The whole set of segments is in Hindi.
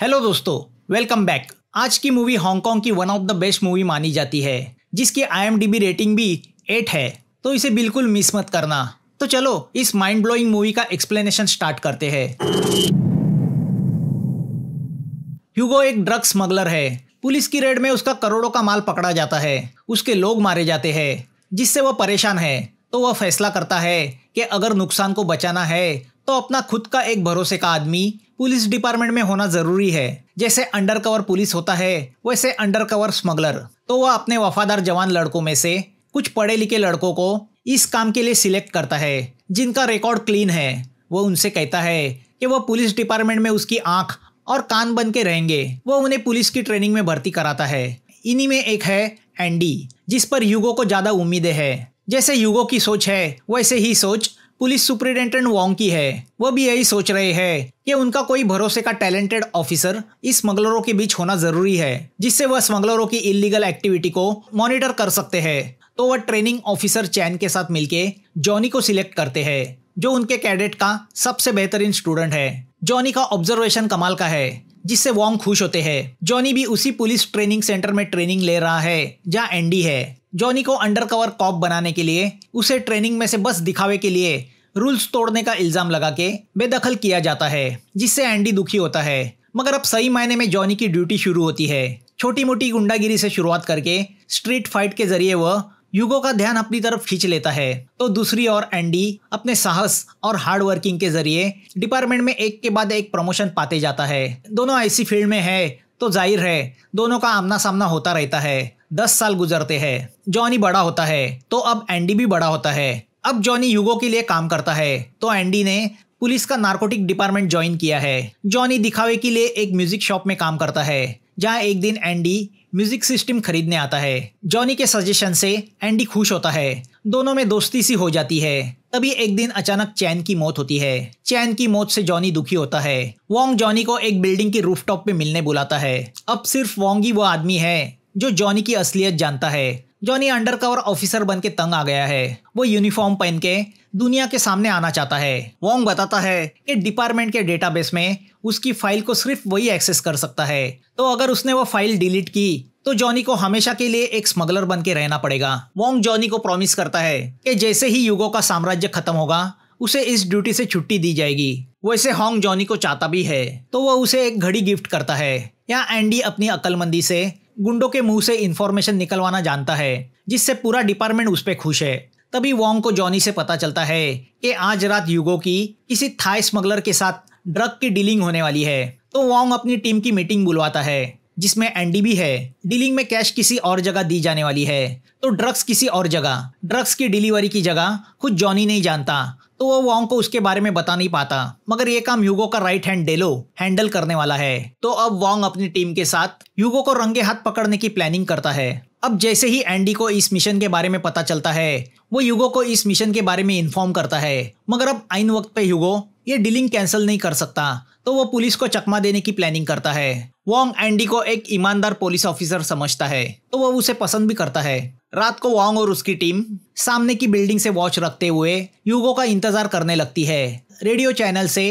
हेलो दोस्तों वेलकम बैक आज की मूवी हांगकांग की one of the best movie मानी जाती है जिसकी आई रेटिंग भी एट है तो इसे बिल्कुल मिस मत करना तो चलो इस माइंड ब्लोइंग मूवी का एक्सप्लेनेशन स्टार्ट करते हैं ह्यूगो एक ड्रग स्मगलर है पुलिस की रेड में उसका करोड़ों का माल पकड़ा जाता है उसके लोग मारे जाते हैं जिससे वह परेशान है तो वह फैसला करता है कि अगर नुकसान को बचाना है तो अपना खुद का एक भरोसे का आदमी पुलिस डिपार्टमेंट में होना जरूरी है जैसे अंडरकवर पुलिस होता है वैसे अंडरकवर स्मगलर तो वह अपने वफादार जवान लड़कों में से कुछ पढ़े लिखे लड़कों को इस काम के लिए सिलेक्ट करता है जिनका रिकॉर्ड क्लीन है वो उनसे कहता है कि वह पुलिस डिपार्टमेंट में उसकी आंख और कान बन के रहेंगे वो उन्हें पुलिस की ट्रेनिंग में भर्ती कराता है इन्हीं में एक है एंडी जिस पर युगो को ज़्यादा उम्मीदें है जैसे युगो की सोच है वैसे ही सोच पुलिस सुप्रिंटेंडेंट वोंकी है वह भी यही सोच रहे हैं कि उनका कोई भरोसे का टैलेंटेड ऑफिसर इस स्मगलरों के बीच होना जरूरी है जिससे वह स्मगलरों की इलीगल एक्टिविटी को मॉनिटर कर सकते हैं तो वह ट्रेनिंग ऑफिसर चैन के साथ मिलके जॉनी को सिलेक्ट करते हैं जो उनके कैडेट का सबसे बेहतरीन स्टूडेंट है जॉनी का ऑब्जर्वेशन कमाल का है जिससे वॉन्ग खुश होते हैं जॉनी भी उसी पुलिस ट्रेनिंग सेंटर में ट्रेनिंग ले रहा है जहाँ एंडी है जॉनी को अंडरकवर कॉप बनाने के लिए उसे ट्रेनिंग में से बस दिखावे के लिए रूल्स तोड़ने का इल्जाम लगा के बेदखल किया जाता है जिससे एंडी दुखी होता है मगर अब सही मायने में जॉनी की ड्यूटी शुरू होती है छोटी मोटी गुंडागिरी से शुरुआत करके स्ट्रीट फाइट के जरिए वह युगो का ध्यान अपनी तरफ खींच लेता है तो दूसरी ओर एंडी अपने साहस और हार्ड वर्किंग के जरिए डिपार्टमेंट में एक के बाद एक प्रमोशन पाते जाता है दोनों ऐसी फील्ड में है तो जाहिर है दोनों का आमना सामना होता रहता है दस साल गुजरते हैं जॉनी बड़ा होता है तो अब एंडी भी बड़ा होता है अब जॉनी युगो के लिए काम करता है तो एंडी ने पुलिस का नार्कोटिक डिपार्टमेंट ज्वाइन किया है जॉनी दिखावे के लिए एक म्यूजिक शॉप में काम करता है जहां एक दिन एंडी म्यूजिक सिस्टम खरीदने आता है जॉनी के सजेशन से एंडी खुश होता है दोनों में दोस्ती सी हो जाती है तभी एक दिन अचानक चैन की मौत होती है चैन की मौत से जॉनी दुखी होता है वोंग जॉनी को एक बिल्डिंग के रूफटॉप पे मिलने बुलाता है अब सिर्फ वोंग ही वो आदमी है जो जॉनी की असलियत जानता है जॉनी अंडरकवर ऑफिसर बन के तंग आ गया है वो यूनिफॉर्म पहन के दुनिया के सामने आना चाहता है वोंग बताता है कि डिपार्टमेंट के डेटाबेस में उसकी फाइल को सिर्फ वही एक्सेस कर सकता है तो अगर उसने वो फाइल डिलीट की तो जॉनी को हमेशा के लिए एक स्मगलर बन के रहना पड़ेगा वोंग जॉनी को प्रॉमिस करता है कि जैसे ही युगो का साम्राज्य खत्म होगा उसे इस ड्यूटी से छुट्टी दी जाएगी वैसे होंग जॉनी को चाहता भी है तो वो उसे एक घड़ी गिफ्ट करता है यहाँ एंडी अपनी अकलमंदी से गुंडों के मुंह से इन्फॉर्मेशन निकलवाना जानता है जिससे पूरा डिपार्टमेंट उस पर खुश है तभी वोंग को जॉनी से पता चलता है कि आज रात युगो की किसी थाई स्मगलर के साथ ड्रग की डीलिंग होने वाली है तो वांग अपनी टीम की मीटिंग बुलवाता है जिसमें एनडी भी है डीलिंग में कैश किसी और जगह दी जाने वाली है तो ड्रग्स किसी और जगह ड्रग्स की डिलीवरी की जगह खुद जॉनी नहीं जानता तो वो वॉन्ग को उसके बारे में बता नहीं पाता मगर ये काम युगो का राइट हैंड डेलो हैंडल करने वाला है तो अब वॉन्ग अपनी टीम के साथ युगो को रंगे हाथ पकड़ने की प्लानिंग करता है अब जैसे ही एंडी को इस मिशन के बारे में पता चलता है वो युगो को इस मिशन के बारे में इन्फॉर्म करता है मगर अब आइन वक्त पे युगो ये डीलिंग कैंसिल नहीं कर सकता तो वो पुलिस को चकमा देने की प्लानिंग करता है वोंग एंडी को एक ईमानदार पुलिस ऑफिसर समझता है तो वो उसे पसंद भी करता है रात को वोंग और उसकी टीम सामने की बिल्डिंग से वॉच रखते हुए युगो का इंतजार करने लगती है रेडियो चैनल से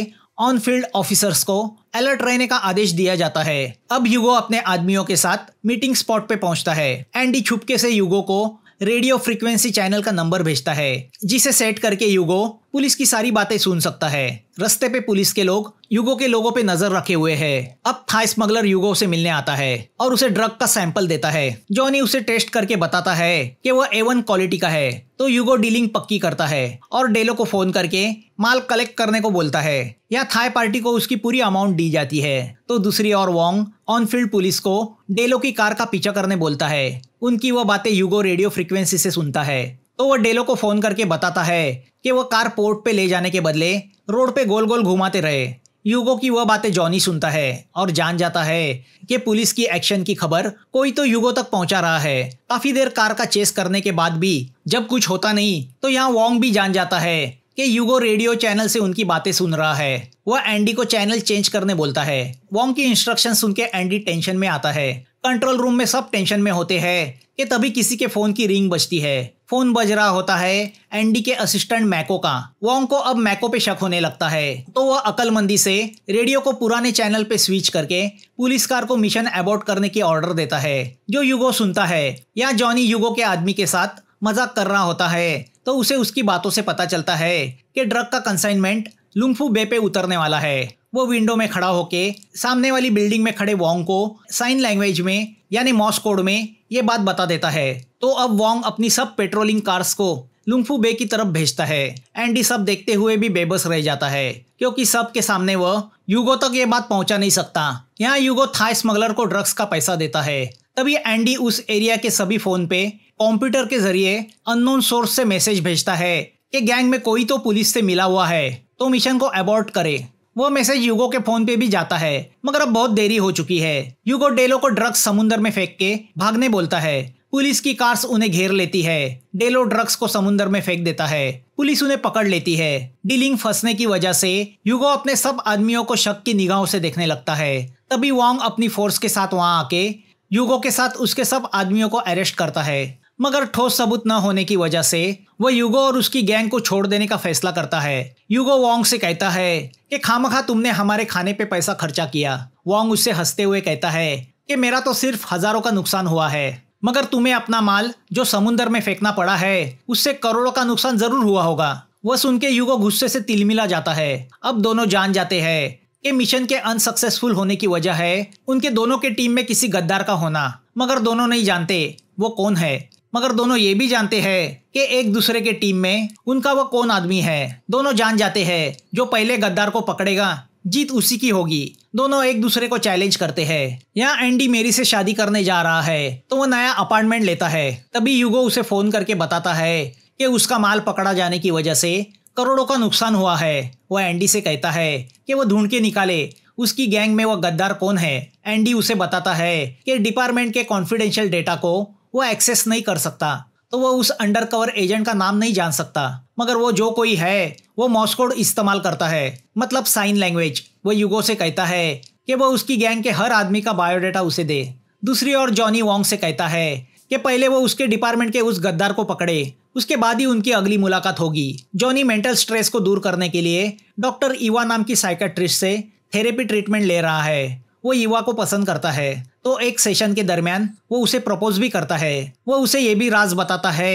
ऑन फील्ड ऑफिसर्स को अलर्ट रहने का आदेश दिया जाता है अब युगो अपने आदमियों के साथ मीटिंग स्पॉट पे पहुंचता है एंडी छुपके से युगो को रेडियो फ्रीक्वेंसी चैनल का नंबर भेजता है जिसे सेट करके युगो पुलिस की सारी बातें सुन सकता है रस्ते पे पुलिस के लोग युगो के लोगों पे नजर रखे हुए हैं। अब था स्मगलर युगो से मिलने आता है और उसे ड्रग का सैंपल देता है जॉनी उसे टेस्ट करके बताता है कि वह एवन क्वालिटी का है तो युगो डीलिंग पक्की करता है और डेलो को फोन करके माल कलेक्ट करने को बोलता है या थाई पार्टी को उसकी पूरी अमाउंट दी जाती है तो दूसरी ओर वोंग ऑनफील्ड पुलिस को डेलो की कार का पीछा करने बोलता है उनकी वो बातें युगो रेडियो फ्रिक्वेंसी से सुनता है तो वो डेलो को फोन करके बताता है कि वो कार पोर्ट पे ले जाने के बदले रोड पे गोल गोल घुमाते रहे युगो की वह बातें जॉनी सुनता है और जान जाता है कि पुलिस की एक्शन की खबर कोई तो युगो तक पहुंचा रहा है काफी देर कार का चेस करने के बाद भी जब कुछ होता नहीं तो यहाँ वोंग भी जान जाता है कि युगो रेडियो चैनल से उनकी बातें सुन रहा है वह एंडी को चैनल चेंज करने बोलता है वॉन्ग की इंस्ट्रक्शन सुन के एंडी टेंशन में आता है कंट्रोल रूम में सब टेंशन में होते हैं कि तभी किसी के फोन की रिंग बजती है फोन बज रहा होता है एंडी के असिस्टेंट मैको का वोंग को अब मैको पे शक होने लगता है तो वह अकलमंदी से रेडियो को पुराने चैनल पे स्विच करके पुलिस कार को मिशन अबॉर्ड करने की ऑर्डर देता है जो युगो सुनता है या जॉनी युगो के आदमी के साथ मजाक कर रहा होता है तो उसे उसकी बातों से पता चलता है कि ड्रग का कंसाइनमेंट लुम्फू बे पे उतरने वाला है वो विंडो में खड़ा होके सामने वाली बिल्डिंग में खड़े वॉन्ग को साइन लैंग्वेज में यानी मॉस कोड में ये बात बता देता है तो अब वॉन्ग अपनी सब पेट्रोलिंग कार्स को लुंगफू बे की तरफ भेजता है एंडी सब देखते हुए भी बेबस रह जाता है क्योंकि सब के सामने वह युगो तक ये बात पहुंचा नहीं सकता यहाँ युगो था स्मगलर को ड्रग्स का पैसा देता है तभी एंडी उस एरिया के सभी फोन पे कंप्यूटर के जरिए अननोन सोर्स से मैसेज भेजता है कि गैंग में कोई तो पुलिस से मिला हुआ है तो मिशन को अबॉर्ट करे वो मैसेज युगो के फोन पे भी जाता है मगर अब बहुत देरी हो चुकी है युगो डेलो को ड्रग्स समुन्द्र में फेंक के भागने बोलता है पुलिस की कार्स उन्हें घेर लेती है डेलो ड्रग्स को समुन्द्र में फेंक देता है पुलिस उन्हें पकड़ लेती है डीलिंग फंसने की वजह से युगो अपने सब आदमियों को शक की निगाहों से देखने लगता है तभी वांग अपनी फोर्स के साथ वहां आके युगो के साथ उसके सब आदमियों को अरेस्ट करता है मगर ठोस सबूत न होने की वजह से वह युगो और उसकी गैंग को छोड़ देने का फैसला करता है युगो वोंग से कहता है कि खामखा तुमने हमारे खाने पे पैसा खर्चा किया वोंग उससे हंसते हुए कहता है कि मेरा तो सिर्फ हजारों का नुकसान हुआ है मगर तुम्हें अपना माल जो समुन्द्र में फेंकना पड़ा है उससे करोड़ों का नुकसान जरूर हुआ होगा वह सुन के युगो गुस्से से तिलमिला जाता है अब दोनों जान जाते हैं कि मिशन के अनसक्सेसफुल होने की वजह है उनके दोनों के टीम में किसी गद्दार का होना मगर दोनों नहीं जानते वो कौन है मगर दोनों ये भी जानते हैं कि एक दूसरे के टीम में उनका वह कौन आदमी है दोनों जान जाते हैं जो पहले गद्दार को पकड़ेगा जीत उसी की होगी दोनों एक दूसरे को चैलेंज करते हैं यहाँ एंडी मेरी से शादी करने जा रहा है तो वो नया अपार्टमेंट लेता है तभी युगो उसे फोन करके बताता है कि उसका माल पकड़ा जाने की वजह से करोड़ों का नुकसान हुआ है वह एंडी से कहता है कि वह ढूंढ के निकाले उसकी गैंग में वह गद्दार कौन है एंडी उसे बताता है कि डिपार्टमेंट के कॉन्फिडेंशियल डेटा को वो एक्सेस नहीं कर सकता तो वो उस अंडरकवर एजेंट का नाम नहीं जान सकता मगर वो जो कोई है वो मॉस्कोड इस्तेमाल करता है मतलब साइन लैंग्वेज वो युगो से कहता है कि वो उसकी गैंग के हर आदमी का बायोडाटा उसे दे दूसरी ओर जॉनी वॉन्ग से कहता है कि पहले वो उसके डिपार्टमेंट के उस गद्दार को पकड़े उसके बाद ही उनकी अगली मुलाकात होगी जॉनी मेंटल स्ट्रेस को दूर करने के लिए डॉक्टर ईवा नाम की साइकेट्रिस्ट से थेरेपी ट्रीटमेंट ले रहा है वो युवा को पसंद करता है तो एक सेशन के दरमियान वो उसे प्रपोज भी करता है वो उसे ये भी राज बताता है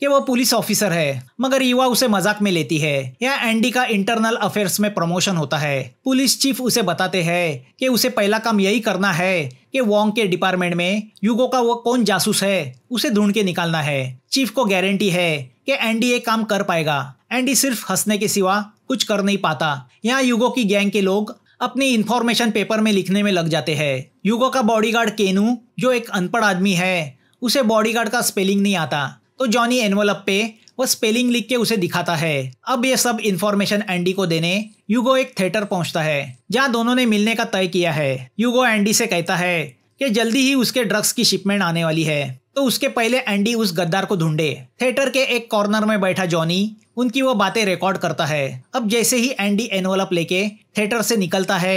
कि वो पुलिस ऑफिसर है मगर युवा उसे मजाक में लेती है या एंडी का इंटरनल अफेयर्स में प्रमोशन होता है पुलिस चीफ उसे बताते हैं कि उसे पहला काम यही करना है कि वोंग के डिपार्टमेंट में युगो का वो कौन जासूस है उसे ढूंढ के निकालना है चीफ को गारंटी है कि एंडी ये काम कर पाएगा एंडी सिर्फ हंसने के सिवा कुछ कर नहीं पाता यहाँ युगो की गैंग के लोग अपनी इन्फॉर्मेशन पेपर में लिखने में लग जाते हैं युगो का बॉडीगार्ड केनू जो एक अनपढ़ आदमी है उसे बॉडीगार्ड का स्पेलिंग नहीं आता तो जॉनी एनवलप पे वो स्पेलिंग लिख के उसे दिखाता है अब ये सब इन्फॉर्मेशन एंडी को देने युगो एक थिएटर पहुंचता है जहाँ दोनों ने मिलने का तय किया है युगो एंडी से कहता है कि जल्दी ही उसके ड्रग्स की शिपमेंट आने वाली है तो उसके पहले एंडी उस गद्दार को ढूंढे थिएटर के एक कॉर्नर में बैठा जॉनी उनकी वो बातें रिकॉर्ड करता है अब जैसे ही एंडी एनवलप लेके थिएटर से निकलता है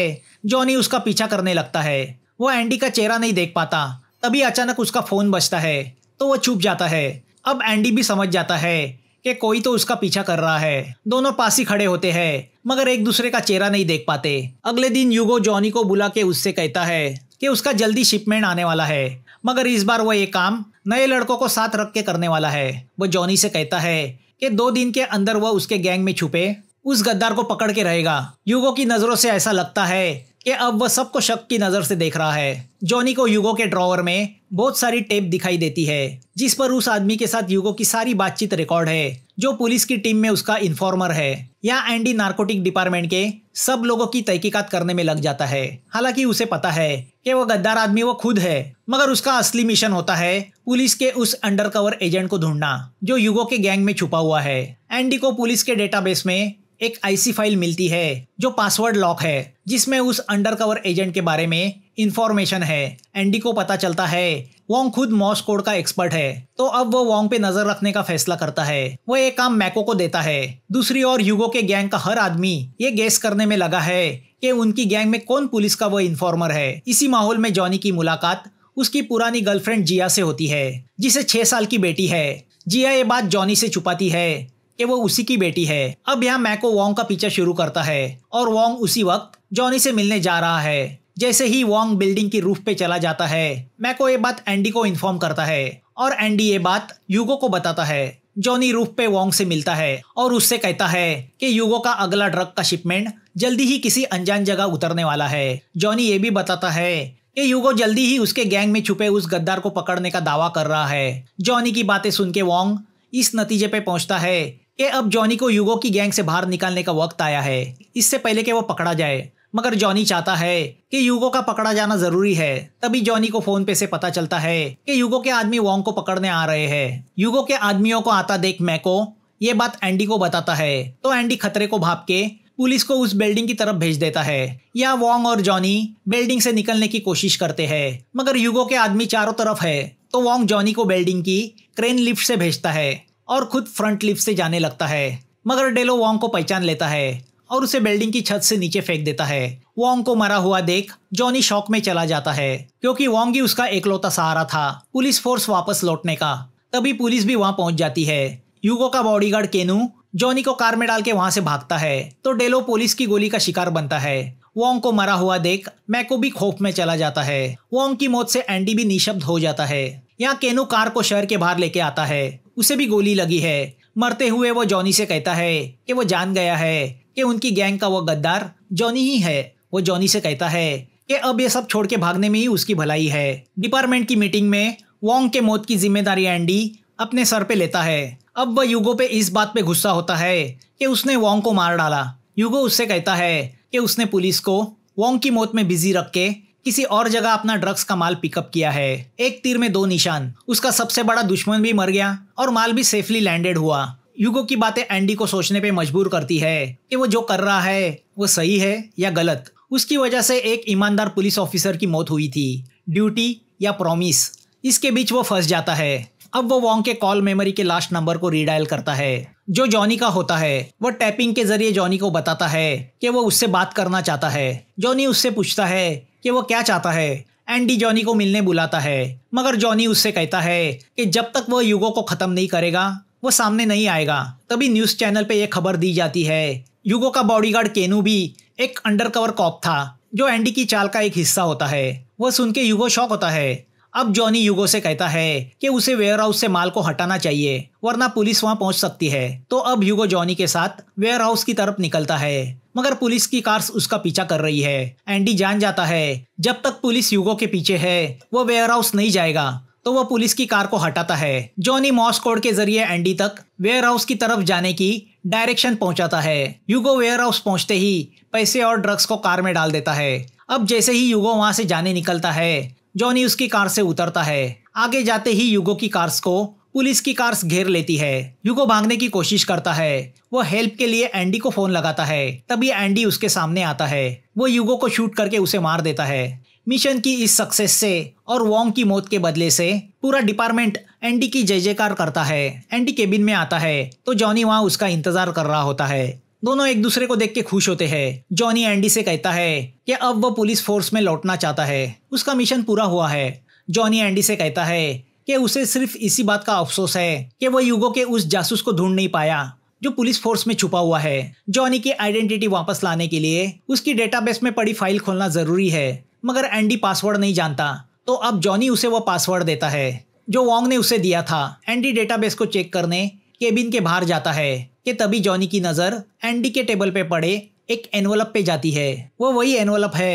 जॉनी उसका पीछा करने लगता है वो एंडी का चेहरा नहीं देख पाता तभी अचानक उसका फोन बजता है तो वो छुप जाता है अब एंडी भी समझ जाता है कि कोई तो उसका पीछा कर रहा है दोनों पास ही खड़े होते हैं मगर एक दूसरे का चेहरा नहीं देख पाते अगले दिन युगो जॉनी को बुला के उससे कहता है कि उसका जल्दी शिपमेंट आने वाला है मगर इस बार वह ये काम नए लड़कों को साथ रख के करने वाला है वो जॉनी से कहता है कि दो दिन के अंदर वह उसके गैंग में छुपे उस गद्दार को पकड़ के रहेगा युगो की नज़रों से ऐसा लगता है कि अब वह सबको शक की नज़र से देख रहा है जॉनी को युगो के ड्रॉवर में बहुत सारी टेप दिखाई देती है जिस पर उस आदमी के साथ युगो की सारी बातचीत रिकॉर्ड है जो पुलिस की टीम में उसका इन्फॉर्मर है यहाँ एंडी नार्कोटिक डिपार्टमेंट के सब लोगों की तहकीकात करने में लग जाता है हालांकि उसे पता है कि वो गद्दार आदमी वो खुद है मगर उसका असली मिशन होता है पुलिस के उस अंडरकवर एजेंट को ढूंढना जो युगो के गैंग में छुपा हुआ है एंडी को पुलिस के डेटाबेस में एक आईसी फाइल मिलती है जो पासवर्ड लॉक है जिसमें उस अंडरकवर एजेंट के बारे में इंफॉर्मेशन है एंडी को पता चलता है वोंग खुद मॉस कोड का एक्सपर्ट है तो अब वो वोंग पे नजर रखने का फैसला करता है वो एक काम मैको को देता है दूसरी ओर युगो के गैंग का हर आदमी ये गैस करने में लगा है कि उनकी गैंग में कौन पुलिस का वो इन्फॉर्मर है इसी माहौल में जॉनी की मुलाकात उसकी पुरानी गर्लफ्रेंड जिया से होती है जिसे छह साल की बेटी है जिया ये बात जॉनी से छुपाती है कि वो उसी की बेटी है अब यहाँ मैको वोंग का पीछा शुरू करता है और वोंग उसी वक्त जॉनी से मिलने जा रहा है जैसे ही वोंग बिल्डिंग की रूफ पे चला जाता है मैको ये बात एंडी को इन्फॉर्म करता है और एंडी ये बात यूगो को बताता है जॉनी रूफ पे वोंग से मिलता है और उससे कहता है कि यूगो का अगला ड्रग का शिपमेंट जल्दी ही किसी अनजान जगह उतरने वाला है जॉनी ये भी बताता है कि यूगो जल्दी ही उसके गैंग में छुपे उस गद्दार को पकड़ने का दावा कर रहा है जॉनी की बातें सुन के वोंग इस नतीजे पे पहुंचता है कि अब जॉनी को युगो की गैंग से बाहर निकालने का वक्त आया है इससे पहले कि वो पकड़ा जाए मगर जॉनी चाहता है कि युगो का पकड़ा जाना जरूरी है तभी जॉनी को फोन पे से पता चलता है कि युगो के आदमी वोंग को पकड़ने आ रहे हैं युगो के आदमियों को आता देख मैको ये बात एंडी को बताता है तो एंडी खतरे को भाप के पुलिस को उस बिल्डिंग की तरफ भेज देता है या वोंग और जॉनी बिल्डिंग से निकलने की कोशिश करते हैं मगर युगो के आदमी चारों तरफ है तो वोंग जॉनी को बिल्डिंग की क्रेन लिफ्ट से भेजता है और खुद फ्रंट लिफ्ट से जाने लगता है मगर डेलो वॉन्ग को पहचान लेता है और उसे बिल्डिंग की छत से नीचे फेंक देता है वॉन्ग को मरा हुआ देख जॉनी शॉक में चला जाता है क्योंकि वॉन्ग ही उसका एकलौता सहारा था पुलिस फोर्स वापस लौटने का तभी पुलिस भी वहां पहुंच जाती है युगो का बॉडीगार्ड केनू जॉनी को कार में डाल के वहां से भागता है तो डेलो पुलिस की गोली का शिकार बनता है वोंग को मरा हुआ देख मैको भी खौफ में चला जाता है वोंग की मौत से एंडी भी निशब्द हो जाता है यहाँ केनू कार को शहर के बाहर लेके आता है उसे भी गोली लगी है मरते हुए वो जॉनी से कहता है कि वो जान गया है कि उनकी गैंग का वो गद्दार जॉनी ही है वो जॉनी से कहता है कि अब ये सब छोड़ के भागने में ही उसकी भलाई है डिपार्टमेंट की मीटिंग में वोंग के मौत की जिम्मेदारी एंडी अपने सर पे लेता है अब वह युगो पे इस बात पे गुस्सा होता है कि उसने वोंग को मार डाला युगो उससे कहता है कि उसने पुलिस को वोंग की मौत में बिजी रख के किसी और जगह अपना ड्रग्स का माल पिकअप किया है एक तीर में दो निशान उसका सबसे बड़ा दुश्मन भी मर गया और माल भी सेफली लैंडेड हुआ युगो की बातें एंडी को सोचने पे मजबूर करती है कि वो जो कर रहा है वो सही है या गलत उसकी वजह से एक ईमानदार पुलिस ऑफिसर की मौत हुई थी ड्यूटी या प्रॉमिस इसके बीच वो फंस जाता है अब वो वॉन्ग के कॉल मेमोरी के लास्ट नंबर को रीडायल करता है जो जॉनी का होता है वो टैपिंग के जरिए जॉनी को बताता है कि वो उससे बात करना चाहता है जॉनी उससे पूछता है कि वो क्या चाहता है एंडी जॉनी को मिलने बुलाता है मगर जॉनी उससे कहता है कि जब तक वो युगो को ख़त्म नहीं करेगा वो सामने नहीं आएगा तभी न्यूज़ चैनल पे ये खबर दी जाती है युगो का बॉडीगार्ड केनू भी एक अंडरकवर कॉप था जो एंडी की चाल का एक हिस्सा होता है वह सुन के युगो शौक होता है अब जॉनी युगो से कहता है कि उसे वेयर हाउस से माल को हटाना चाहिए वरना पुलिस वहां पहुंच सकती है तो अब युगो जॉनी के साथ वेयर हाउस की तरफ निकलता है मगर पुलिस की कार्स उसका पीछा कर रही है एंडी जान जाता है जब तक पुलिस युगो के पीछे है वो वेयर हाउस नहीं जाएगा तो वह पुलिस की कार को हटाता है जॉनी मॉस कोड के जरिए एंडी तक वेयर हाउस की तरफ जाने की डायरेक्शन पहुंचाता है युगो वेयर हाउस पहुंचते ही पैसे और ड्रग्स को कार में डाल देता है अब जैसे ही युगो वहां से जाने निकलता है जॉनी उसकी कार से उतरता है आगे जाते ही युगो की कार्स को पुलिस की कार्स घेर लेती है युगो भागने की कोशिश करता है वो हेल्प के लिए एंडी को फोन लगाता है तभी एंडी उसके सामने आता है वो युगो को शूट करके उसे मार देता है मिशन की इस सक्सेस से और वोंग की मौत के बदले से पूरा डिपार्टमेंट एंडी की जय जयकार करता है एंडी केबिन में आता है तो जॉनी वहाँ उसका इंतजार कर रहा होता है दोनों एक दूसरे को देख के खुश होते हैं जॉनी एंडी से कहता है कि अब वो पुलिस फोर्स में लौटना चाहता है उसका मिशन पूरा हुआ है जॉनी एंडी से कहता है कि उसे सिर्फ इसी बात का अफसोस है कि वो युगो के उस जासूस को ढूंढ नहीं पाया जो पुलिस फोर्स में छुपा हुआ है जॉनी की आइडेंटिटी वापस लाने के लिए उसकी डेटाबेस में पड़ी फाइल खोलना जरूरी है मगर एंडी पासवर्ड नहीं जानता तो अब जॉनी उसे वो पासवर्ड देता है जो वॉन्ग ने उसे दिया था एंडी डेटाबेस को चेक करने केबिन के बाहर जाता है कि तभी जॉनी की नज़र एंडी के टेबल पे पड़े एक एनवलप पे जाती है वो वही एनवलप है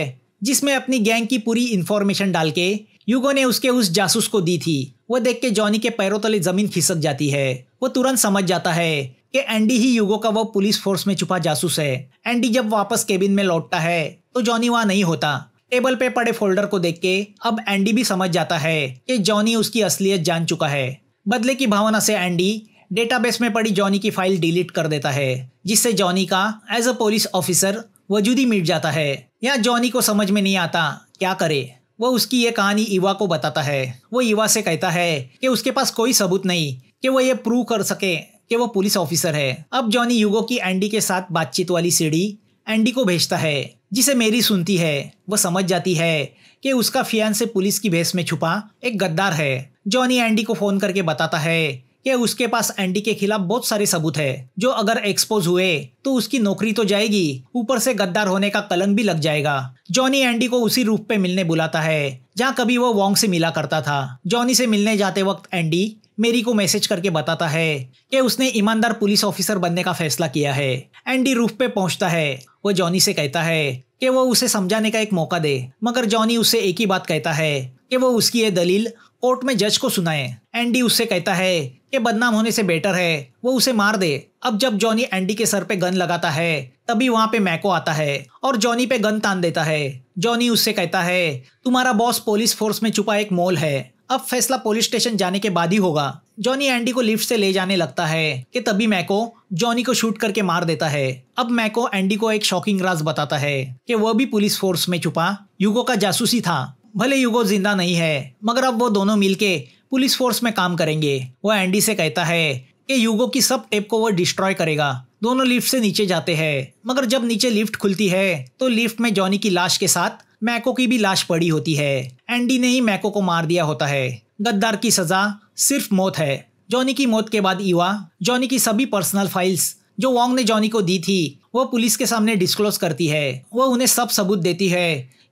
जिसमें अपनी गैंग की पूरी इंफॉर्मेशन डाल के युगो ने उसके उस जासूस को दी थी वो देख के जॉनी के पैरों तले जमीन खिसक जाती है वो तुरंत समझ जाता है कि एंडी ही युगो का वो पुलिस फोर्स में छुपा जासूस है एंडी जब वापस केबिन में लौटता है तो जॉनी वहाँ नहीं होता टेबल पे पड़े फोल्डर को देख के अब एंडी भी समझ जाता है कि जॉनी उसकी असलियत जान चुका है बदले की भावना से एंडी डेटाबेस में पड़ी जॉनी की फाइल डिलीट कर देता है जिससे जॉनी का एज अ पुलिस ऑफिसर वजूद ही मिट जाता है या जॉनी को समझ में नहीं आता क्या करे वो उसकी ये कहानी ईवा को बताता है वो इवा से कहता है कि उसके पास कोई सबूत नहीं कि वो ये प्रूव कर सके कि वो पुलिस ऑफिसर है अब जॉनी युगो की एंडी के साथ बातचीत वाली सीढ़ी एंडी को भेजता है जिसे मेरी सुनती है वो समझ जाती है कि उसका फियान से पुलिस की भेस में छुपा एक गद्दार है जॉनी एंडी को फोन करके बताता है कि उसके पास एंडी के खिलाफ बहुत सारे सबूत है जो अगर एक्सपोज हुए तो उसकी नौकरी तो जाएगी ऊपर से गद्दार होने का कलंक भी लग जाएगा जॉनी एंडी को उसी रूप पे मिलने बुलाता है जहाँ कभी वो वॉन्ग से मिला करता था जॉनी से मिलने जाते वक्त एंडी मेरी को मैसेज करके बताता है कि उसने ईमानदार पुलिस ऑफिसर बनने का फैसला किया है एंडी रूफ पे पहुंचता है वो जॉनी से कहता है कि वो उसे समझाने का एक मौका दे मगर जॉनी उसे एक ही बात कहता है कि वो उसकी ये दलील कोर्ट में जज को सुनाए एंडी उससे कहता है कि बदनाम होने से बेटर है वो उसे मार दे अब जब जॉनी एंडी के सर पे गन लगाता है तभी वहाँ पे मैको आता है और जॉनी पे गन तान देता है जॉनी उससे कहता है तुम्हारा बॉस पुलिस फोर्स में छुपा एक मॉल है अब फैसला पुलिस स्टेशन जाने के बाद ही होगा जॉनी एंडी को लिफ्ट से ले जाने लगता है कि तभी मैको जॉनी को शूट करके मार देता है अब मैको एंडी को एक शॉकिंग राज बताता है कि वह भी पुलिस फोर्स में छुपा युगो का जासूसी था भले युगो जिंदा नहीं है मगर अब वो दोनों मिलके पुलिस फोर्स में काम करेंगे वो एंडी से कहता है कि युगो की सब टेप को वो डिस्ट्रॉय करेगा दोनों लिफ्ट से नीचे जाते हैं मगर जब नीचे लिफ्ट खुलती है तो लिफ्ट में जॉनी की लाश के साथ मैको की भी लाश पड़ी होती है एंडी ने ही मैको को मार दिया होता है गद्दार की सजा सिर्फ मौत है जॉनी की मौत के बाद युवा जॉनी की सभी पर्सनल फाइल्स जो वॉन्ग ने जॉनी को दी थी वो पुलिस के सामने डिस्क्लोज करती है वो उन्हें सब सबूत देती है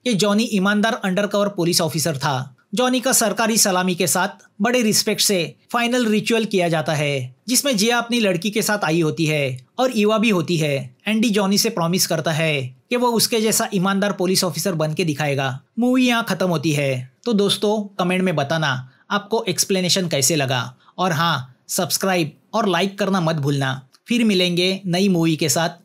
कि जॉनी ईमानदार अंडरकवर पुलिस ऑफिसर था जॉनी का सरकारी सलामी के साथ बड़े रिस्पेक्ट से फाइनल रिचुअल किया जाता है जिसमें जिया अपनी लड़की के साथ आई होती है और ईवा भी होती है एंडी जॉनी से प्रॉमिस करता है कि वो उसके जैसा ईमानदार पुलिस ऑफिसर बन के दिखाएगा मूवी यहाँ खत्म होती है तो दोस्तों कमेंट में बताना आपको एक्सप्लेनेशन कैसे लगा और हाँ सब्सक्राइब और लाइक करना मत भूलना फिर मिलेंगे नई मूवी के साथ